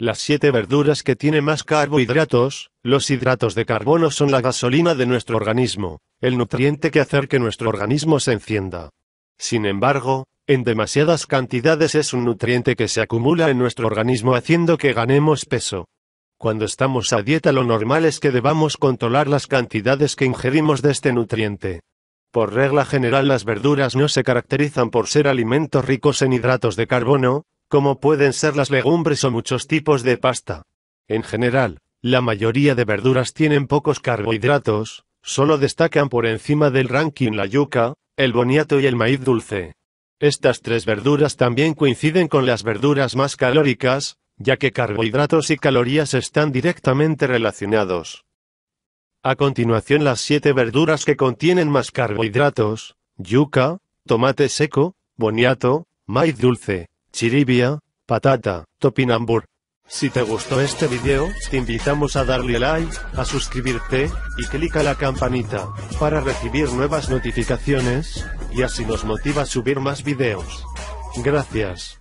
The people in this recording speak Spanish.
Las siete verduras que tienen más carbohidratos, los hidratos de carbono son la gasolina de nuestro organismo, el nutriente que hace que nuestro organismo se encienda. Sin embargo, en demasiadas cantidades es un nutriente que se acumula en nuestro organismo haciendo que ganemos peso. Cuando estamos a dieta lo normal es que debamos controlar las cantidades que ingerimos de este nutriente. Por regla general las verduras no se caracterizan por ser alimentos ricos en hidratos de carbono, como pueden ser las legumbres o muchos tipos de pasta. En general, la mayoría de verduras tienen pocos carbohidratos, solo destacan por encima del ranking la yuca, el boniato y el maíz dulce. Estas tres verduras también coinciden con las verduras más calóricas, ya que carbohidratos y calorías están directamente relacionados. A continuación las siete verduras que contienen más carbohidratos, yuca, tomate seco, boniato, maíz dulce, chiribia, patata, topinambur. Si te gustó este video, te invitamos a darle like, a suscribirte, y clica la campanita, para recibir nuevas notificaciones, y así nos motiva a subir más videos. Gracias.